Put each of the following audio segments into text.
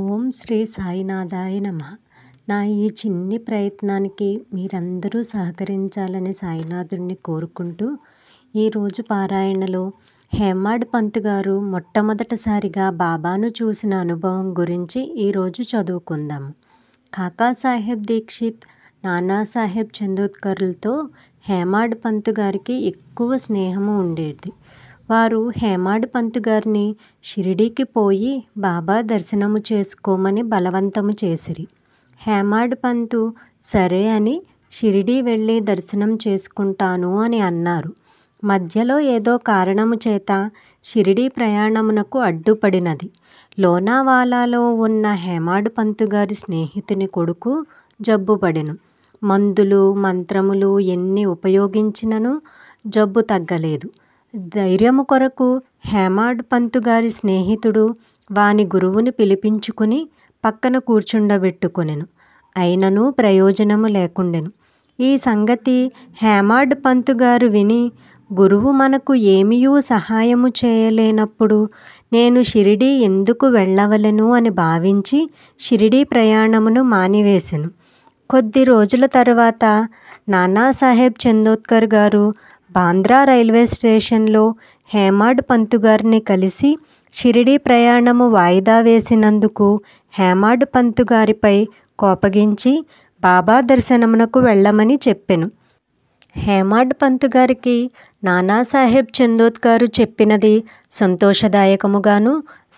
ఓం శ్రీ సాయినాథాయ నమ నా ఈ చిన్ని ప్రయత్నానికి మీరందరూ సహకరించాలని సాయినాథుడిని కోరుకుంటూ ఈరోజు పారాయణలో హేమాడ్ పంత్ గారు మొట్టమొదటిసారిగా బాబాను చూసిన అనుభవం గురించి ఈరోజు చదువుకుందాం కాకాసాహెబ్ దీక్షిత్ నానాసాహెబ్ చందోద్కర్లతో హేమాడ్ పంత్ గారికి ఎక్కువ స్నేహము ఉండేది వారు హేమాడ్ పంతు గారిని షిరిడీకి పోయి బాబా దర్శనము చేసుకోమని బలవంతము చేసిరి హేమాడ్ పంతు సరే అని షిరిడీ వెళ్ళి దర్శనం చేసుకుంటాను అని అన్నారు మధ్యలో ఏదో కారణము చేత షిరిడీ ప్రయాణమునకు అడ్డుపడినది లోనావాలాలో ఉన్న హేమాడ్ పంతు గారి స్నేహితుని కొడుకు జబ్బుపడెను మందులు మంత్రములు ఎన్ని ఉపయోగించినను జబ్బు తగ్గలేదు ధైర్యము కొరకు హేమాడ్ పంతు గారి స్నేహితుడు వాని గురువుని పిలిపించుకుని పక్కన కూర్చుండబెట్టుకొనెను అయినను ప్రయోజనము లేకుండెను ఈ సంగతి హేమాడ్ పంతు గారు విని గురువు మనకు ఏమీయూ సహాయము చేయలేనప్పుడు నేను షిరిడి ఎందుకు వెళ్ళవలను అని భావించి షిరిడి ప్రయాణమును మానివేశాను కొద్ది రోజుల తర్వాత నానాసాహెబ్ చందోద్కర్ గారు బాంద్రా రైల్వే స్టేషన్లో హేమాడ్ పంతు గారిని కలిసి షిరిడీ ప్రయాణము వాయిదా వేసినందుకు హేమాడ్ పంతు గారిపై కోపగించి బాబా దర్శనమునకు వెళ్ళమని చెప్పెను హేమాడ్ పంతు గారికి నానాసాహెబ్ చందోత్ గారు చెప్పినది సంతోషదాయకముగాను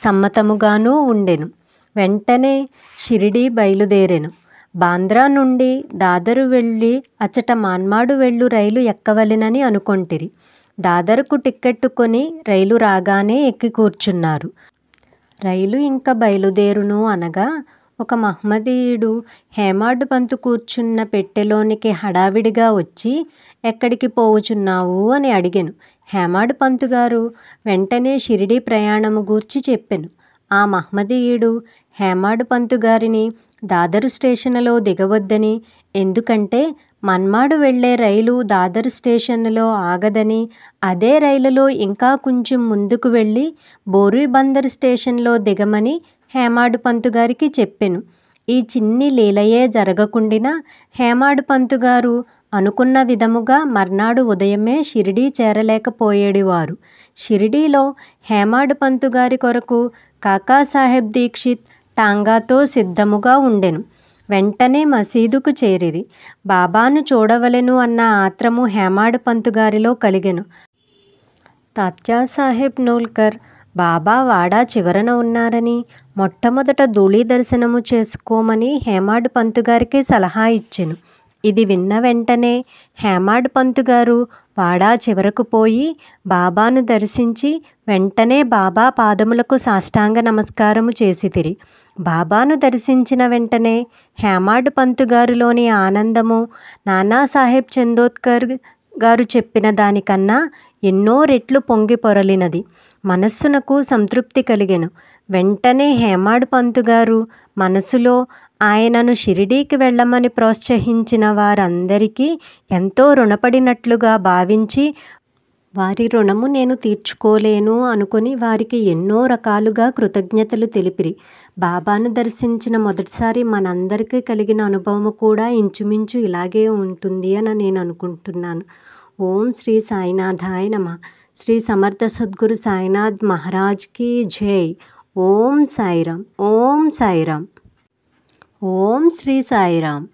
సమ్మతముగాను ఉండెను వెంటనే షిరిడీ బయలుదేరెను బాంద్రా నుండి దాదరు వెళ్ళి అచ్చట మాన్మాడు వెళ్ళు రైలు ఎక్కవలెనని అనుకొంటిరి దాదరుకు టిక్కెట్టు కొని రైలు రాగానే ఎక్కి కూర్చున్నారు రైలు ఇంకా బయలుదేరును అనగా ఒక మహ్మదీయుడు హేమాడు పంతు కూర్చున్న పెట్టెలోనికి హడావిడిగా వచ్చి ఎక్కడికి పోవుచున్నావు అని అడిగాను హేమాడు పంతు గారు వెంటనే షిరిడీ ప్రయాణము గూర్చి చెప్పాను ఆ మహ్మదీయుడు హేమాడు పంతు గారిని దాదరు స్టేషన్లో దిగవద్దని ఎందుకంటే మన్మాడు వెళ్లే రైలు దాదరు స్టేషన్లో ఆగదని అదే రైలులో ఇంకా కొంచెం ముందుకు వెళ్ళి బోరీబందర్ స్టేషన్లో దిగమని హేమాడు గారికి చెప్పాను ఈ చిన్ని లీలయే జరగకుండినా హేమాడు గారు అనుకున్న విధముగా మర్నాడు ఉదయమే షిరిడీ చేరలేకపోయేడివారు షిరిడీలో హేమాడు గారి కొరకు కాకాసాహెబ్ దీక్షిత్ టాంగాతో సిద్ధముగా ఉండెను వెంటనే మసీదుకు చేరిరి బాబాను చూడవలెను అన్న ఆత్రము హేమాడ్ పంతుగారిలో కలిగెను తాత్యాసాహెబ్ నోల్కర్ బాబా వాడా చివరన ఉన్నారని మొట్టమొదట ధూళి దర్శనము చేసుకోమని హేమాడ్ పంతుగారికి సలహా ఇచ్చెను ఇది విన్న వెంటనే హేమాడ్ పంతు గారు వాడా చివరకు పోయి బాబాను దర్శించి వెంటనే బాబా పాదములకు సాష్టాంగ నమస్కారము చేసితిరి బాబాను దర్శించిన వెంటనే హేమాడ్ పంతు గారిలోని ఆనందము నానాసాహెబ్ చందోద్కర్ గారు చెప్పిన దానికన్నా ఎన్నో రెట్లు పొంగి పొరలినది మనస్సునకు సంతృప్తి కలిగెను వెంటనే హేమాడ్ పంతుగారు మనసులో ఆయనను షిరిడీకి వెళ్ళమని ప్రోత్సహించిన వారందరికీ ఎంతో రుణపడినట్లుగా భావించి వారి రుణము నేను తీర్చుకోలేను అనుకుని వారికి ఎన్నో రకాలుగా కృతజ్ఞతలు తెలిపిరి బాబాను దర్శించిన మొదటిసారి మనందరికీ కలిగిన అనుభవము కూడా ఇంచుమించు ఇలాగే ఉంటుంది అని నేను అనుకుంటున్నాను ఓం శ్రీ సాయినాథాయ నమ శ్రీ సమర్థ సద్గురు సాయినాథ్ మహారాజ్కి జై ఓం సాయిరాం ఓం సాయిరాం ఓం శ్రీ సాయిరామ్